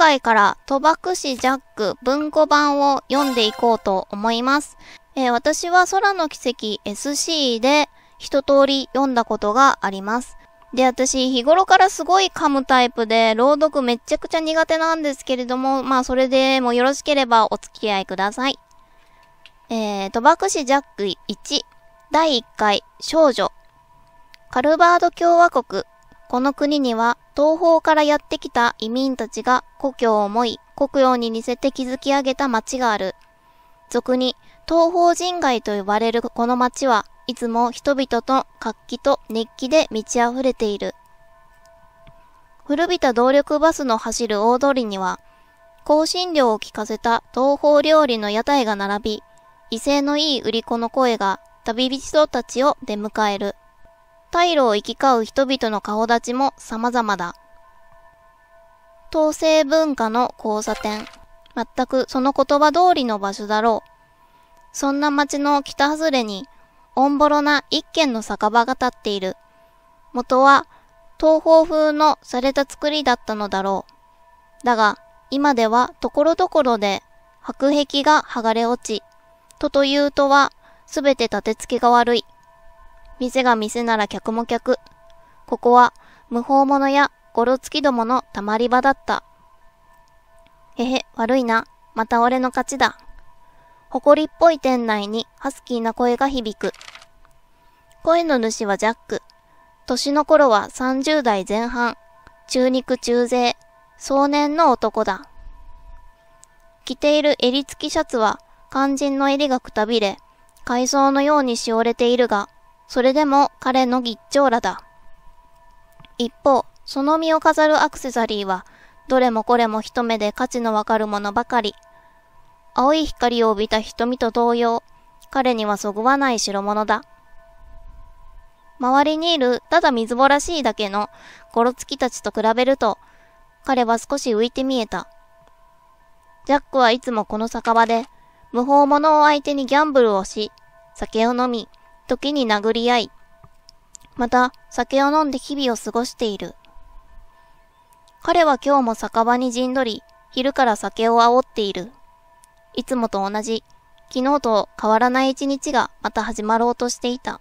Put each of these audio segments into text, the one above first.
回から賭博士ジャック文庫版を読んでいこうと思います。えー、私は空の奇跡 SC で一通り読んだことがあります。で、私、日頃からすごい噛むタイプで、朗読めちゃくちゃ苦手なんですけれども、まあ、それでもよろしければお付き合いください。えー、賭博士ジャック1、第1回、少女。カルバード共和国この国には東方からやってきた移民たちが故郷を思い、国郷に似せて築き上げた町がある。俗に東方人街と呼ばれるこの町はいつも人々の活気と熱気で満ち溢れている。古びた動力バスの走る大通りには、香辛料を効かせた東方料理の屋台が並び、威勢のいい売り子の声が旅人たちを出迎える。退路を行き交う人々の顔立ちも様々だ。統制文化の交差点。全くその言葉通りの場所だろう。そんな町の北外れに、おんぼろな一軒の酒場が立っている。元は、東方風の洒落た作りだったのだろう。だが、今ではところどころで、白壁が剥がれ落ち、とというとは、すべて立て付けが悪い。店が店なら客も客。ここは、無法者やごろつきどものたまり場だった。へへ、悪いな。また俺の勝ちだ。誇りっぽい店内にハスキーな声が響く。声の主はジャック。年の頃は30代前半。中肉中背。壮年の男だ。着ている襟付きシャツは肝心の襟がくたびれ、海藻のようにしおれているが、それでも彼のょ丁らだ。一方、その身を飾るアクセサリーは、どれもこれも一目で価値のわかるものばかり。青い光を帯びた瞳と同様、彼にはそぐわない代物だ。周りにいるただ水ぼらしいだけのゴロつきたちと比べると、彼は少し浮いて見えた。ジャックはいつもこの酒場で、無法者を相手にギャンブルをし、酒を飲み、時に殴り合い、また酒を飲んで日々を過ごしている。彼は今日も酒場に陣取り、昼から酒を煽っている。いつもと同じ、昨日と変わらない一日がまた始まろうとしていた。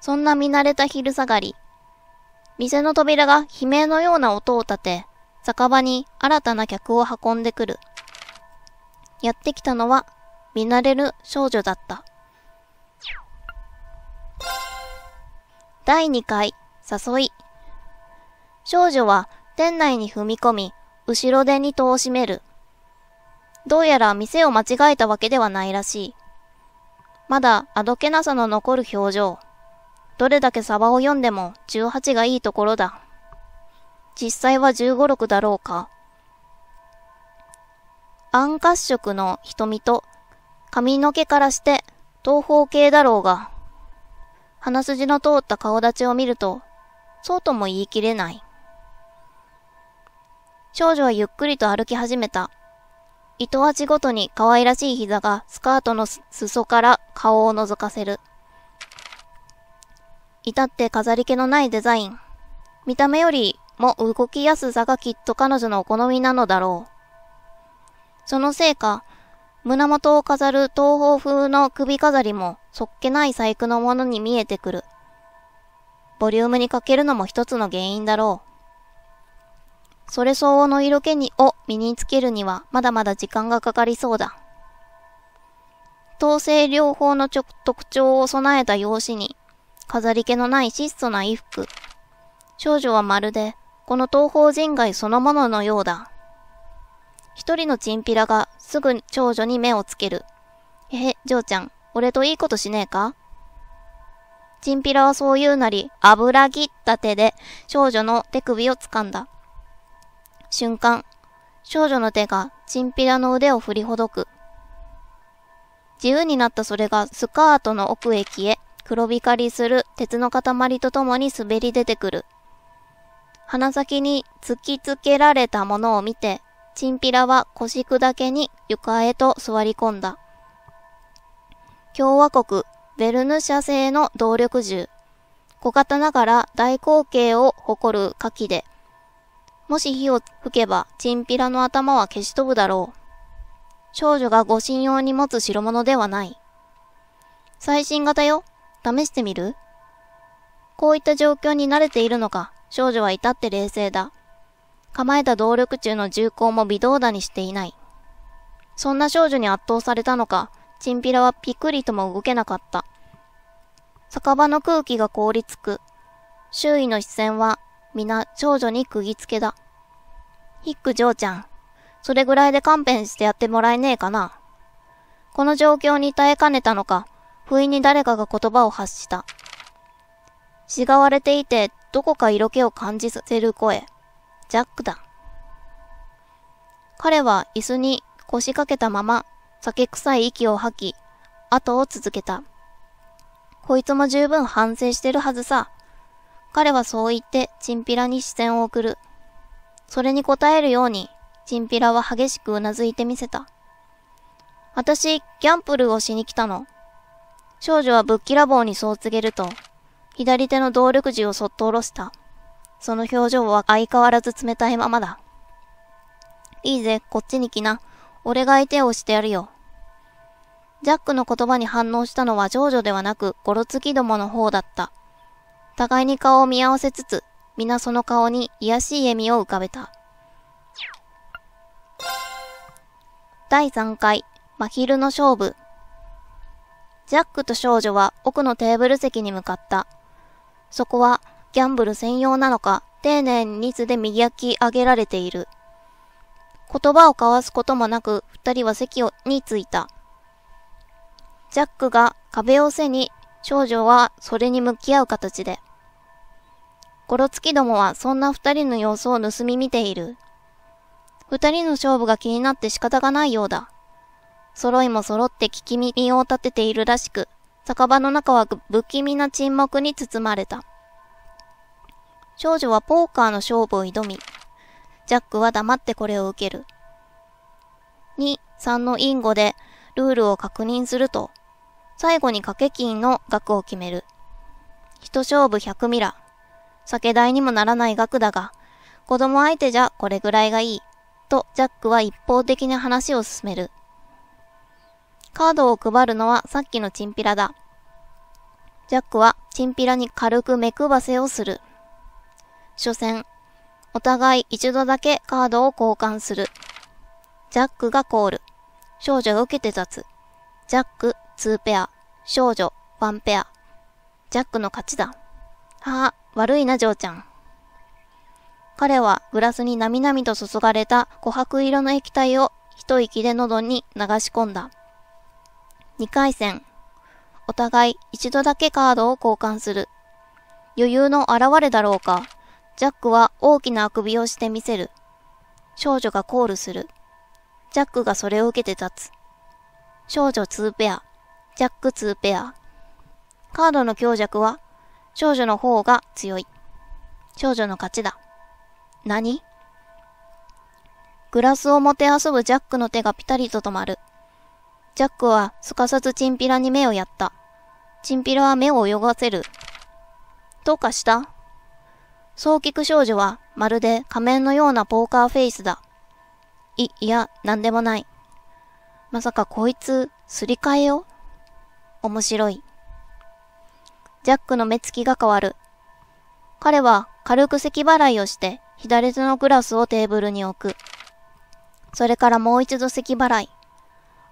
そんな見慣れた昼下がり、店の扉が悲鳴のような音を立て、酒場に新たな客を運んでくる。やってきたのは、見慣れる少女だった。第2回、誘い。少女は店内に踏み込み、後ろ手に戸を閉める。どうやら店を間違えたわけではないらしい。まだあどけなさの残る表情。どれだけサバを読んでも18がいいところだ。実際は15、6だろうか。暗褐色の瞳と髪の毛からして東方系だろうが、鼻筋の通った顔立ちを見ると、そうとも言い切れない。少女はゆっくりと歩き始めた。糸端ごとに可愛らしい膝がスカートの裾から顔を覗かせる。至って飾り気のないデザイン。見た目よりも動きやすさがきっと彼女のお好みなのだろう。そのせいか、胸元を飾る東方風の首飾りもそっけない細工のものに見えてくる。ボリュームに欠けるのも一つの原因だろう。それ相応の色気にを身につけるにはまだまだ時間がかかりそうだ。統制療法の特徴を備えた用紙に、飾り気のない質素な衣服。少女はまるで、この東方人外そのもののようだ。一人のチンピラがすぐ少女に目をつける。えへ、嬢ちゃん、俺といいことしねえかチンピラはそう言うなり、油ぎった手で少女の手首を掴んだ。瞬間、少女の手がチンピラの腕を振りほどく。自由になったそれがスカートの奥へ消え、黒光りする鉄の塊とともに滑り出てくる。鼻先に突きつけられたものを見て、チンピラは腰砕けに床へと座り込んだ。共和国ベルヌ社製の動力銃。小型ながら大口径を誇る火器で、もし火を吹けばチンピラの頭は消し飛ぶだろう。少女が護身用に持つ代物ではない。最新型よ。試してみるこういった状況に慣れているのか、少女は至って冷静だ。構えた動力中の銃口も微動だにしていない。そんな少女に圧倒されたのか、チンピラはピクリとも動けなかった。酒場の空気が凍りつく。周囲の視線は皆少女に釘付けだ。ヒック嬢ちゃん、それぐらいで勘弁してやってもらえねえかな。この状況に耐えかねたのか、不意に誰かが言葉を発した。しがわれていて、どこか色気を感じさせる声。ジャックだ。彼は椅子に腰掛けたまま酒臭い息を吐き、後を続けた。こいつも十分反省してるはずさ。彼はそう言ってチンピラに視線を送る。それに応えるように、チンピラは激しくうなずいてみせた。私、ギャンブルをしに来たの。少女はぶっきらぼうにそう告げると、左手の動力銃をそっと下ろした。その表情は相変わらず冷たいままだ。いいぜ、こっちに来な。俺が相手をしてやるよ。ジャックの言葉に反応したのは少女ではなく、ゴロツキどもの方だった。互いに顔を見合わせつつ、皆その顔に癒しい笑みを浮かべた。第3回、真昼の勝負。ジャックと少女は奥のテーブル席に向かった。そこは、ギャンブル専用なのか、丁寧に水で磨き上げられている。言葉を交わすこともなく、二人は席に着いた。ジャックが壁を背に、少女はそれに向き合う形で。ゴロツキどもはそんな二人の様子を盗み見ている。二人の勝負が気になって仕方がないようだ。揃いも揃って聞き耳を立てているらしく、酒場の中は不気味な沈黙に包まれた。少女はポーカーの勝負を挑み、ジャックは黙ってこれを受ける。2、3の因語でルールを確認すると、最後に掛け金の額を決める。一勝負100ミラ。酒代にもならない額だが、子供相手じゃこれぐらいがいい。とジャックは一方的に話を進める。カードを配るのはさっきのチンピラだ。ジャックはチンピラに軽く目配せをする。所詮、お互い一度だけカードを交換する。ジャックがコール。少女が受けて立つ。ジャック、2ペア。少女、1ペア。ジャックの勝ちだ。はあ、悪いな、ジョーちゃん。彼はグラスになみなみと注がれた琥珀色の液体を一息で喉に流し込んだ。二回戦。お互い一度だけカードを交換する。余裕の現れだろうか。ジャックは大きなあくびをしてみせる。少女がコールする。ジャックがそれを受けて立つ。少女2ペア、ジャック2ペア。カードの強弱は、少女の方が強い。少女の勝ちだ。何グラスをもてあそぶジャックの手がピタリと止まる。ジャックはすかさずチンピラに目をやった。チンピラは目を泳がせる。どうかしたそう聞く少女は、まるで仮面のようなポーカーフェイスだ。い、いや、なんでもない。まさかこいつ、すり替えよ面白い。ジャックの目つきが変わる。彼は軽く咳払いをして、左手のグラスをテーブルに置く。それからもう一度咳払い。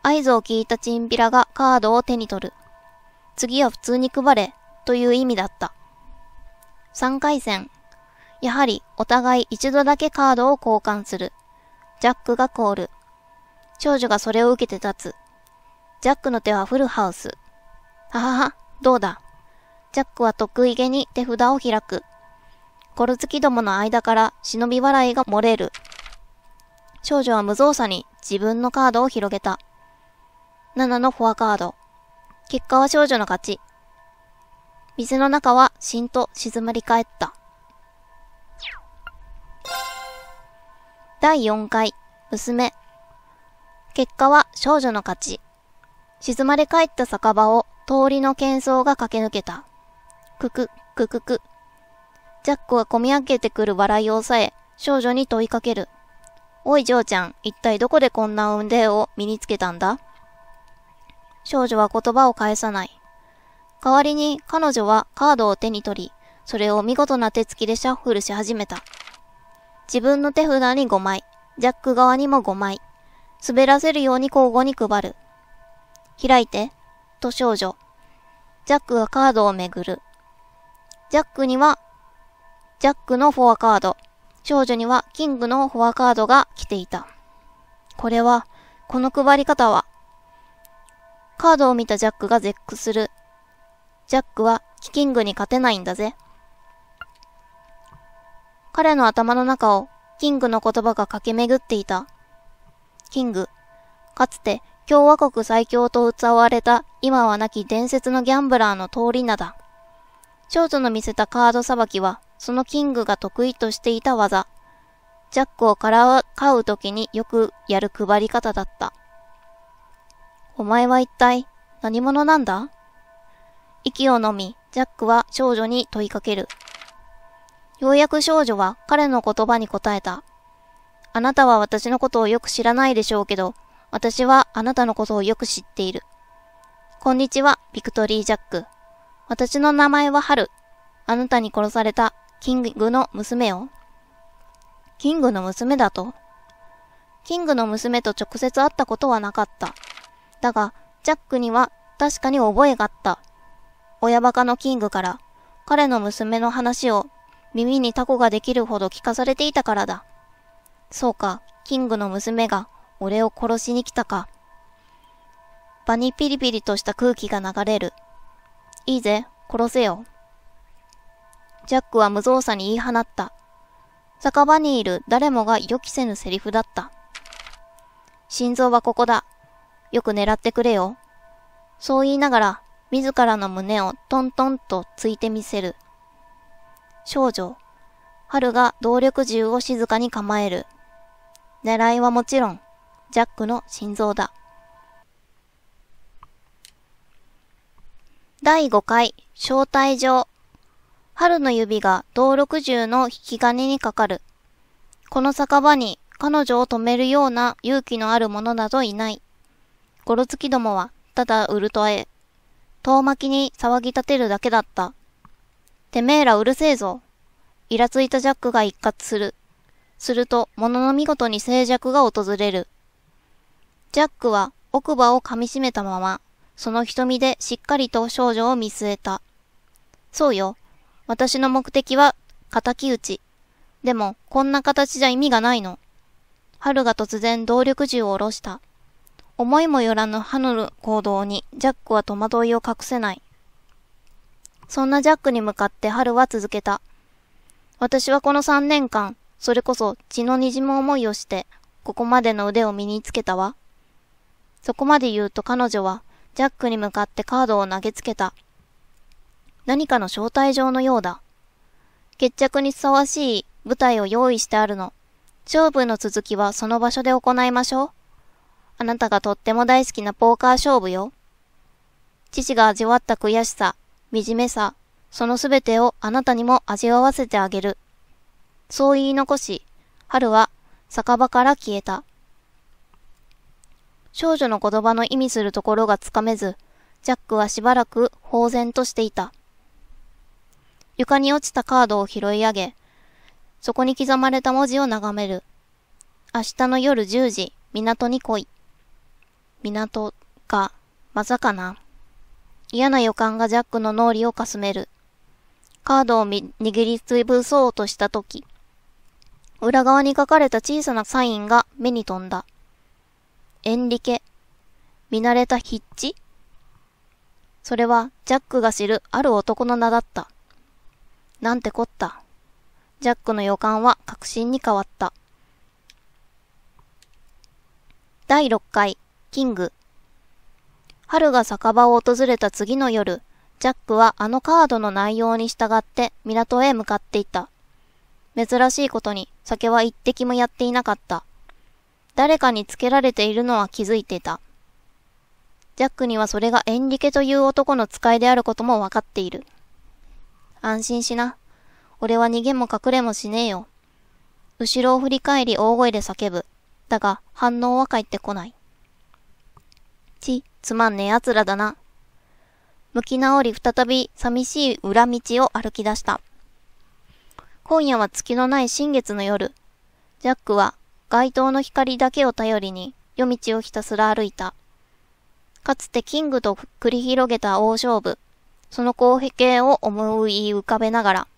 合図を聞いたチンピラがカードを手に取る。次は普通に配れ、という意味だった。3回戦。やはりお互い一度だけカードを交換する。ジャックがコール。少女がそれを受けて立つ。ジャックの手はフルハウス。ははは、どうだ。ジャックは得意げに手札を開く。コルツキどもの間から忍び笑いが漏れる。少女は無造作に自分のカードを広げた。7のフォアカード。結果は少女の勝ち。水の中はしんと静まり返った。第4回、娘。結果は少女の勝ち。静まれ返った酒場を通りの喧騒が駆け抜けた。くく、くくく。ジャックはこみ上げてくる笑いを抑え、少女に問いかける。おい、嬢ちゃん、一体どこでこんな腕を身につけたんだ少女は言葉を返さない。代わりに彼女はカードを手に取り、それを見事な手つきでシャッフルし始めた。自分の手札に5枚、ジャック側にも5枚、滑らせるように交互に配る。開いて、と少女。ジャックがカードをめぐる。ジャックには、ジャックのフォアカード、少女にはキングのフォアカードが来ていた。これは、この配り方は、カードを見たジャックが絶句する。ジャックはキキングに勝てないんだぜ。彼の頭の中をキングの言葉が駆け巡っていた。キング、かつて共和国最強と謳われた今は亡き伝説のギャンブラーの通り名だ。少女の見せたカードさばきは、そのキングが得意としていた技。ジャックをからかう時によくやる配り方だった。お前は一体何者なんだ息をのみ、ジャックは少女に問いかける。ようやく少女は彼の言葉に答えた。あなたは私のことをよく知らないでしょうけど、私はあなたのことをよく知っている。こんにちは、ビクトリー・ジャック。私の名前はハル。あなたに殺されたキングの娘よ。キングの娘だと。キングの娘と直接会ったことはなかった。だが、ジャックには確かに覚えがあった。親バカのキングから彼の娘の話を耳にタコができるほど聞かされていたからだ。そうか、キングの娘が俺を殺しに来たか。場にピリピリとした空気が流れる。いいぜ、殺せよ。ジャックは無造作に言い放った。酒場にいる誰もが予期せぬセリフだった。心臓はここだ。よく狙ってくれよ。そう言いながら、自らの胸をトントンとついてみせる。少女。春が動力銃を静かに構える。狙いはもちろん、ジャックの心臓だ。第5回、招待状。春の指が動力銃の引き金にかかる。この酒場に彼女を止めるような勇気のある者などいない。ゴロツキどもはただウるとえ、遠巻きに騒ぎ立てるだけだった。てめえらうるせえぞ。イラついたジャックが一括する。すると、ものの見事に静寂が訪れる。ジャックは奥歯を噛みしめたまま、その瞳でしっかりと少女を見据えた。そうよ。私の目的は、仇討ち。でも、こんな形じゃ意味がないの。春が突然動力銃を下ろした。思いもよらぬハヌル行動にジャックは戸惑いを隠せない。そんなジャックに向かって春は続けた。私はこの3年間、それこそ血の滲む思いをして、ここまでの腕を身につけたわ。そこまで言うと彼女は、ジャックに向かってカードを投げつけた。何かの招待状のようだ。決着にふさわしい舞台を用意してあるの。勝負の続きはその場所で行いましょう。あなたがとっても大好きなポーカー勝負よ。父が味わった悔しさ、惨めさ、そのすべてをあなたにも味わわせてあげる。そう言い残し、春は酒場から消えた。少女の言葉の意味するところがつかめず、ジャックはしばらく呆然としていた。床に落ちたカードを拾い上げ、そこに刻まれた文字を眺める。明日の夜10時、港に来い。港か、まさかな。嫌な予感がジャックの脳裏をかすめる。カードを握りつぶそうとしたとき、裏側に書かれた小さなサインが目に飛んだ。エンリケ、見慣れた筆致それはジャックが知るある男の名だった。なんてこった。ジャックの予感は確信に変わった。第6回、キング。春が酒場を訪れた次の夜、ジャックはあのカードの内容に従って港へ向かっていた。珍しいことに酒は一滴もやっていなかった。誰かにつけられているのは気づいていた。ジャックにはそれがエンリケという男の使いであることもわかっている。安心しな。俺は逃げも隠れもしねえよ。後ろを振り返り大声で叫ぶ。だが反応は返ってこない。ち、つまんねえ奴らだな。向き直り再び寂しい裏道を歩き出した。今夜は月のない新月の夜、ジャックは街灯の光だけを頼りに夜道をひたすら歩いた。かつてキングと繰り広げた大勝負、その公平を思い浮かべながら、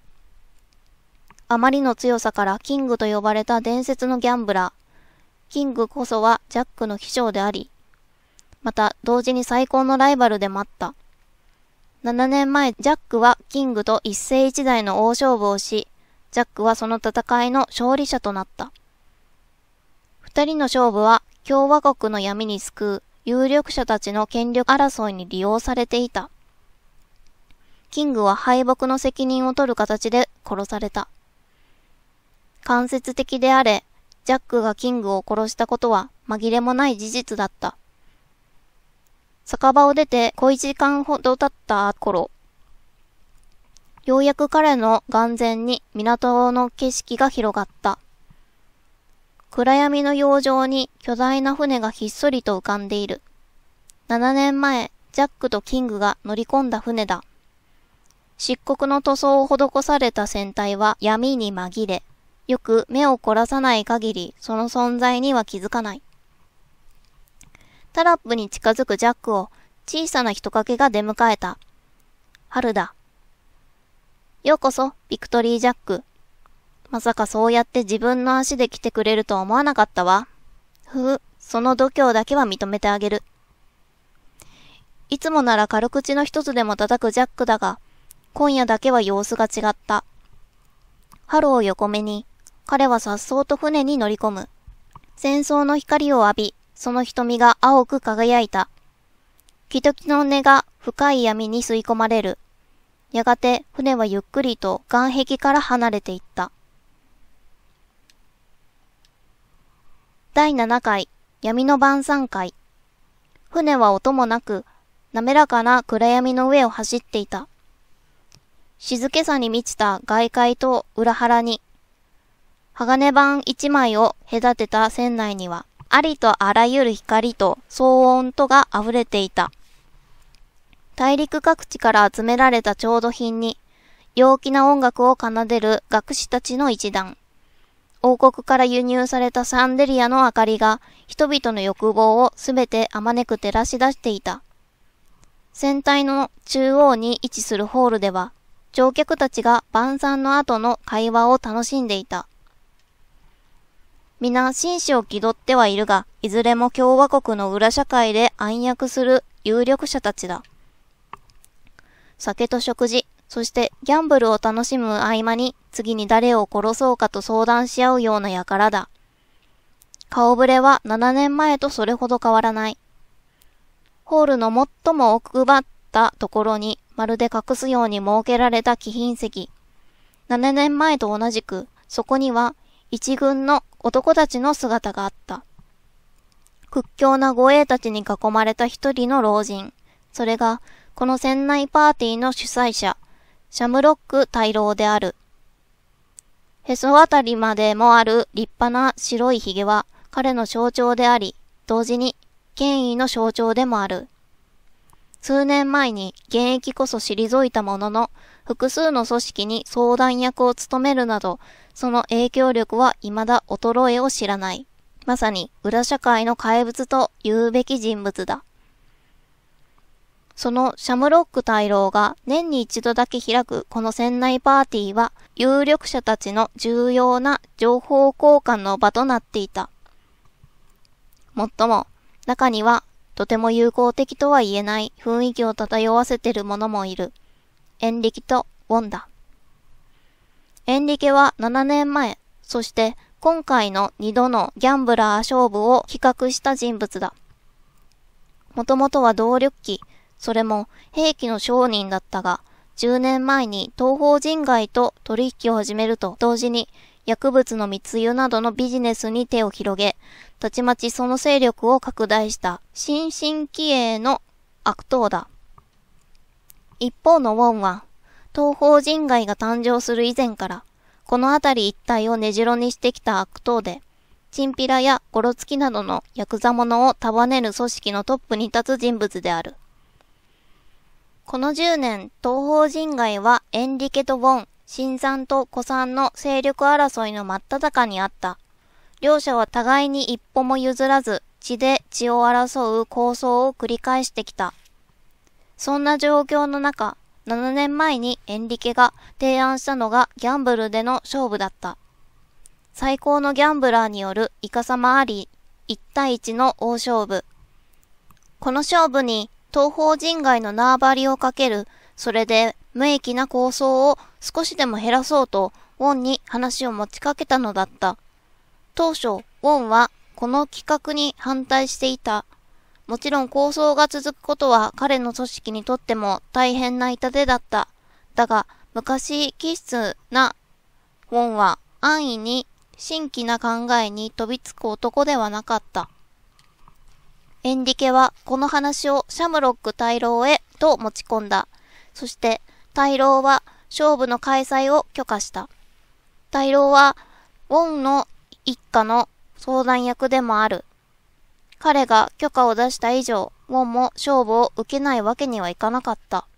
あまりの強さからキングと呼ばれた伝説のギャンブラー、キングこそはジャックの秘書であり、また、同時に最高のライバルでもあった。7年前、ジャックはキングと一世一代の大勝負をし、ジャックはその戦いの勝利者となった。二人の勝負は共和国の闇に救う有力者たちの権力争いに利用されていた。キングは敗北の責任を取る形で殺された。間接的であれ、ジャックがキングを殺したことは紛れもない事実だった。酒場を出て小一時間ほど経った頃、ようやく彼の眼前に港の景色が広がった。暗闇の洋上に巨大な船がひっそりと浮かんでいる。7年前、ジャックとキングが乗り込んだ船だ。漆黒の塗装を施された船体は闇に紛れ、よく目を凝らさない限りその存在には気づかない。タラップに近づくジャックを小さな人影が出迎えた。春だ。ようこそ、ビクトリー・ジャック。まさかそうやって自分の足で来てくれるとは思わなかったわ。ふう、その度胸だけは認めてあげる。いつもなら軽口の一つでも叩くジャックだが、今夜だけは様子が違った。ハローを横目に、彼は颯爽と船に乗り込む。戦争の光を浴び、その瞳が青く輝いた。キトキの根が深い闇に吸い込まれる。やがて船はゆっくりと岩壁から離れていった。第7回闇の晩餐会。船は音もなく、滑らかな暗闇の上を走っていた。静けさに満ちた外界と裏腹に、鋼板一枚を隔てた船内には、ありとあらゆる光と騒音とが溢れていた。大陸各地から集められた調度品に、陽気な音楽を奏でる学士たちの一団。王国から輸入されたサンデリアの明かりが人々の欲望をすべてあまねく照らし出していた。船体の中央に位置するホールでは、乗客たちが晩餐の後の会話を楽しんでいた。皆、紳士を気取ってはいるが、いずれも共和国の裏社会で暗躍する有力者たちだ。酒と食事、そしてギャンブルを楽しむ合間に、次に誰を殺そうかと相談し合うような輩だ。顔ぶれは7年前とそれほど変わらない。ホールの最も奥ばったところに、まるで隠すように設けられた貴賓席。7年前と同じく、そこには一軍の男たちの姿があった。屈強な護衛たちに囲まれた一人の老人。それが、この船内パーティーの主催者、シャムロック大老である。へそあたりまでもある立派な白い髭は彼の象徴であり、同時に権威の象徴でもある。数年前に現役こそ退いたものの、複数の組織に相談役を務めるなど、その影響力は未だ衰えを知らない。まさに裏社会の怪物と言うべき人物だ。そのシャムロック大老が年に一度だけ開くこの船内パーティーは有力者たちの重要な情報交換の場となっていた。もっとも、中にはとても友好的とは言えない雰囲気を漂わせている者もいる。エンリケとウォンダ。エンリケは7年前、そして今回の2度のギャンブラー勝負を比較した人物だ。もともとは動力機、それも兵器の商人だったが、10年前に東方人外と取引を始めると同時に薬物の密輸などのビジネスに手を広げ、たちまちその勢力を拡大した新進気鋭の悪党だ。一方のウォンは、東方人街が誕生する以前から、この辺り一帯を根城にしてきた悪党で、チンピラやゴロツキなどのヤクザ者を束ねる組織のトップに立つ人物である。この10年、東方人街はエンリケとウォン、新山と古参の勢力争いの真っ只中にあった。両者は互いに一歩も譲らず、血で血を争う抗争を繰り返してきた。そんな状況の中、7年前にエンリケが提案したのがギャンブルでの勝負だった。最高のギャンブラーによるイカサマあり、1対1の大勝負。この勝負に東方人外の縄張りをかける、それで無益な構想を少しでも減らそうと、ウォンに話を持ちかけたのだった。当初、ウォンはこの企画に反対していた。もちろん構想が続くことは彼の組織にとっても大変な痛手だった。だが、昔気質なウォンは安易に新規な考えに飛びつく男ではなかった。エンリケはこの話をシャムロック大老へと持ち込んだ。そして大老は勝負の開催を許可した。大老はウォンの一家の相談役でもある。彼が許可を出した以上、ウォンも勝負を受けないわけにはいかなかった。